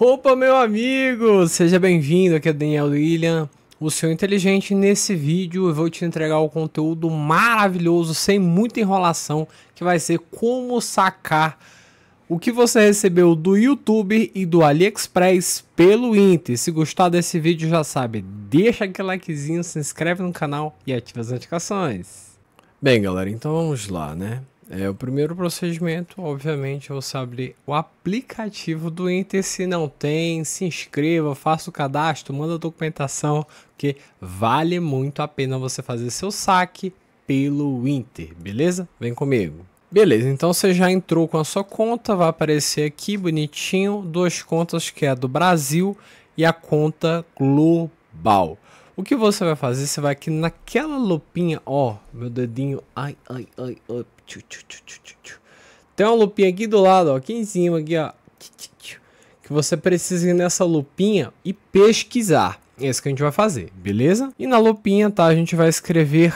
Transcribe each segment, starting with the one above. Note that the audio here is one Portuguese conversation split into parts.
Opa, meu amigo! Seja bem-vindo, aqui é Daniel William, o seu inteligente. Nesse vídeo eu vou te entregar um conteúdo maravilhoso, sem muita enrolação, que vai ser como sacar o que você recebeu do YouTube e do AliExpress pelo Inter. Se gostar desse vídeo, já sabe, deixa aquele likezinho, se inscreve no canal e ativa as notificações. Bem, galera, então vamos lá, né? É, o primeiro procedimento, obviamente, é você abrir o aplicativo do Inter. Se não tem, se inscreva, faça o cadastro, manda a documentação, porque vale muito a pena você fazer seu saque pelo Inter, beleza? Vem comigo. Beleza, então você já entrou com a sua conta, vai aparecer aqui bonitinho, duas contas que é a do Brasil e a conta global. O que você vai fazer? Você vai aqui naquela lupinha, ó, meu dedinho, ai, ai, ai, ai, tem uma lupinha aqui do lado, ó, aqui em cima, aqui, ó. Que você precisa ir nessa lupinha e pesquisar. É isso que a gente vai fazer, beleza? E na lupinha, tá? A gente vai escrever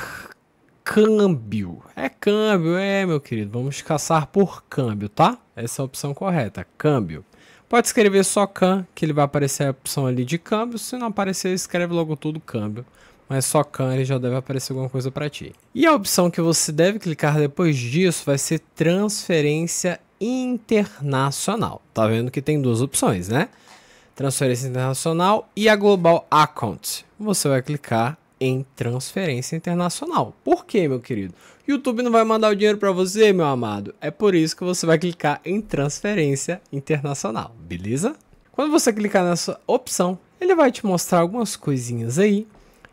câmbio. É câmbio, é, meu querido. Vamos caçar por câmbio, tá? Essa é a opção correta, câmbio. Pode escrever só CAN, que ele vai aparecer a opção ali de câmbio. Se não aparecer, escreve logo tudo câmbio mas só Khan ele já deve aparecer alguma coisa para ti. E a opção que você deve clicar depois disso vai ser transferência internacional. Tá vendo que tem duas opções, né? Transferência internacional e a global account. Você vai clicar em transferência internacional. Por quê, meu querido? YouTube não vai mandar o dinheiro para você, meu amado. É por isso que você vai clicar em transferência internacional, beleza? Quando você clicar nessa opção, ele vai te mostrar algumas coisinhas aí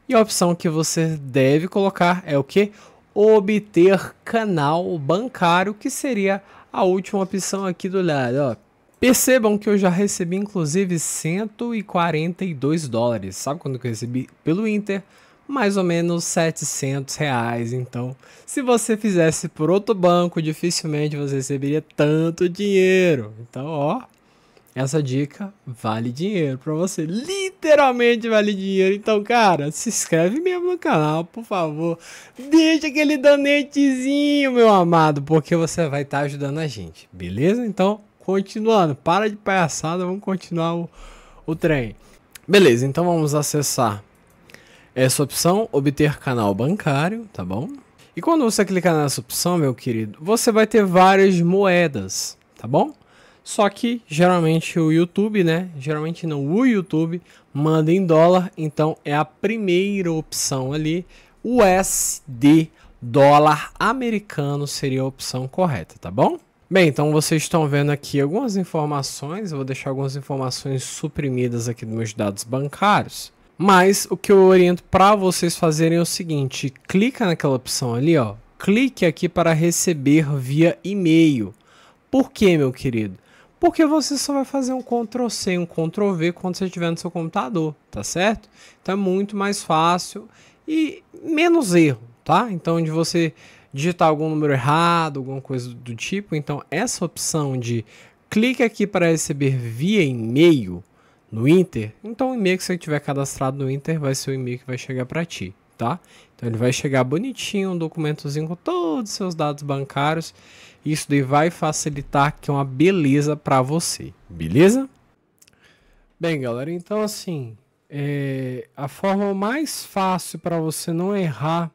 e a opção que você deve colocar é o que? Obter canal bancário, que seria a última opção aqui do lado. Ó. Percebam que eu já recebi inclusive 142 dólares. Sabe quando que eu recebi pelo Inter? mais ou menos 700 reais. Então, se você fizesse por outro banco, dificilmente você receberia tanto dinheiro. Então, ó, essa dica vale dinheiro para você. Literalmente vale dinheiro. Então, cara, se inscreve mesmo no canal, por favor. Deixa aquele danetezinho, meu amado, porque você vai estar tá ajudando a gente. Beleza? Então, continuando. Para de palhaçada, vamos continuar o, o trem. Beleza, então vamos acessar essa opção, obter canal bancário, tá bom? E quando você clicar nessa opção, meu querido, você vai ter várias moedas, tá bom? Só que geralmente o YouTube, né? Geralmente não, o YouTube manda em dólar, então é a primeira opção ali. USD, dólar americano, seria a opção correta, tá bom? Bem, então vocês estão vendo aqui algumas informações, eu vou deixar algumas informações suprimidas aqui dos meus dados bancários. Mas o que eu oriento para vocês fazerem é o seguinte, clica naquela opção ali, ó. Clique aqui para receber via e-mail. Por quê, meu querido? porque você só vai fazer um Ctrl C, um Ctrl V quando você estiver no seu computador, tá certo? Então é muito mais fácil e menos erro, tá? Então de você digitar algum número errado, alguma coisa do tipo, então essa opção de clique aqui para receber via e-mail no Inter, então o e-mail que você tiver cadastrado no Inter vai ser o e-mail que vai chegar para ti, tá? Então ele vai chegar bonitinho, um documentozinho com todos os seus dados bancários isso daí vai facilitar que é uma beleza para você, beleza? Bem, galera, então assim, é, a forma mais fácil para você não errar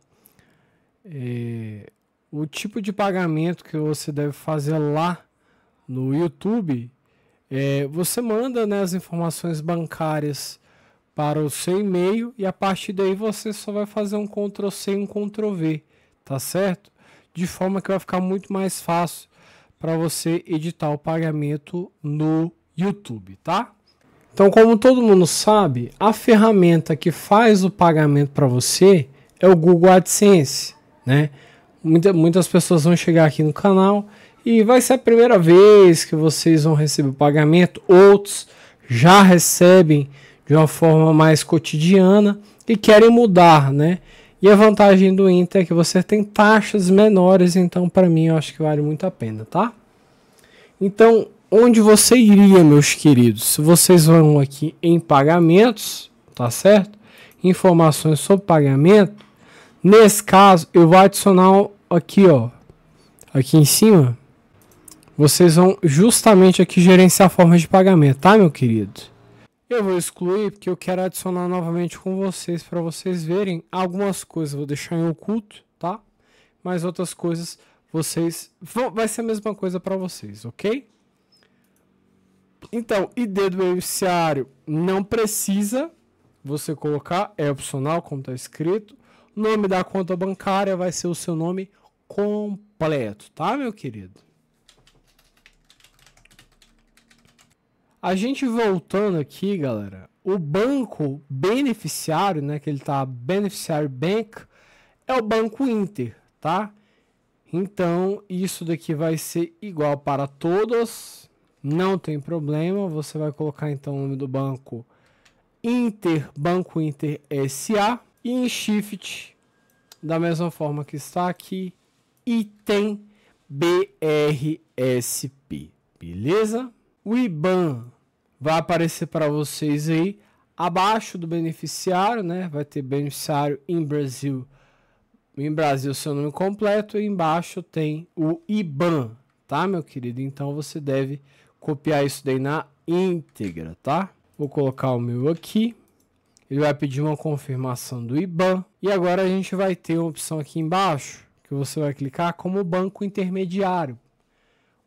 é, o tipo de pagamento que você deve fazer lá no YouTube, é, você manda né, as informações bancárias para o seu e-mail e a partir daí você só vai fazer um Ctrl C e um Ctrl V, tá certo? de forma que vai ficar muito mais fácil para você editar o pagamento no YouTube, tá? Então, como todo mundo sabe, a ferramenta que faz o pagamento para você é o Google AdSense, né? Muita, muitas pessoas vão chegar aqui no canal e vai ser a primeira vez que vocês vão receber o pagamento. Outros já recebem de uma forma mais cotidiana e querem mudar, né? E a vantagem do Inter é que você tem taxas menores, então para mim eu acho que vale muito a pena, tá? Então, onde você iria, meus queridos? Vocês vão aqui em pagamentos, tá certo? Informações sobre pagamento. Nesse caso, eu vou adicionar aqui, ó, aqui em cima. Vocês vão justamente aqui gerenciar formas de pagamento, tá, meu querido? Eu vou excluir porque eu quero adicionar novamente com vocês para vocês verem algumas coisas. Vou deixar em oculto, tá? Mas outras coisas vocês vão, vai ser a mesma coisa para vocês, ok? Então, ID do beneficiário não precisa você colocar, é opcional como está escrito. Nome da conta bancária vai ser o seu nome completo, tá, meu querido? A gente voltando aqui, galera, o banco beneficiário, né, que ele tá Beneficiary Bank, é o Banco Inter, tá? Então, isso daqui vai ser igual para todos, não tem problema, você vai colocar então o nome do banco Inter, Banco Inter SA, e em Shift, da mesma forma que está aqui, item BRSP, beleza? O IBAN vai aparecer para vocês aí abaixo do beneficiário, né? Vai ter beneficiário em Brasil, em Brasil seu nome completo e embaixo tem o IBAN, tá, meu querido? Então você deve copiar isso daí na íntegra, tá? Vou colocar o meu aqui. Ele vai pedir uma confirmação do IBAN e agora a gente vai ter uma opção aqui embaixo que você vai clicar como banco intermediário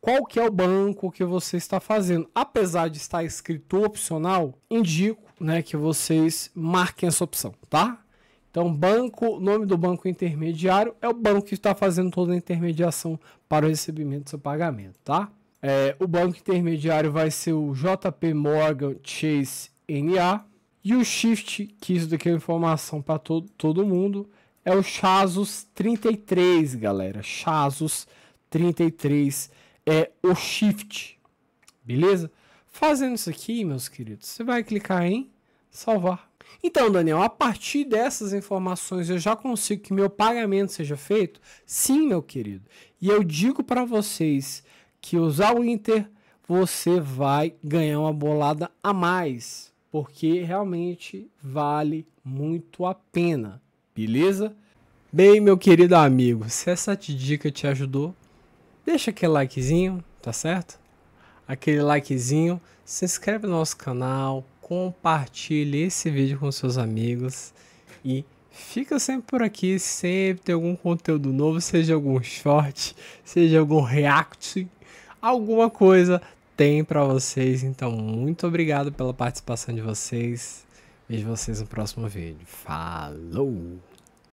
qual que é o banco que você está fazendo. Apesar de estar escrito opcional, indico né, que vocês marquem essa opção, tá? Então, banco, nome do banco intermediário é o banco que está fazendo toda a intermediação para o recebimento do seu pagamento, tá? É, o banco intermediário vai ser o JP Morgan Chase NA e o Shift, que isso daqui é informação para to todo mundo, é o Chasos 33, galera. Chasos 33 é o Shift. Beleza? Fazendo isso aqui, meus queridos, você vai clicar em salvar. Então, Daniel, a partir dessas informações eu já consigo que meu pagamento seja feito? Sim, meu querido. E eu digo para vocês que usar o Inter você vai ganhar uma bolada a mais, porque realmente vale muito a pena, beleza? Bem, meu querido amigo, se essa dica te ajudou, deixa aquele likezinho, tá certo? Aquele likezinho, se inscreve no nosso canal, compartilhe esse vídeo com seus amigos e fica sempre por aqui, sempre tem algum conteúdo novo, seja algum short, seja algum react, alguma coisa tem para vocês. Então, muito obrigado pela participação de vocês. Vejo vocês no próximo vídeo. Falou!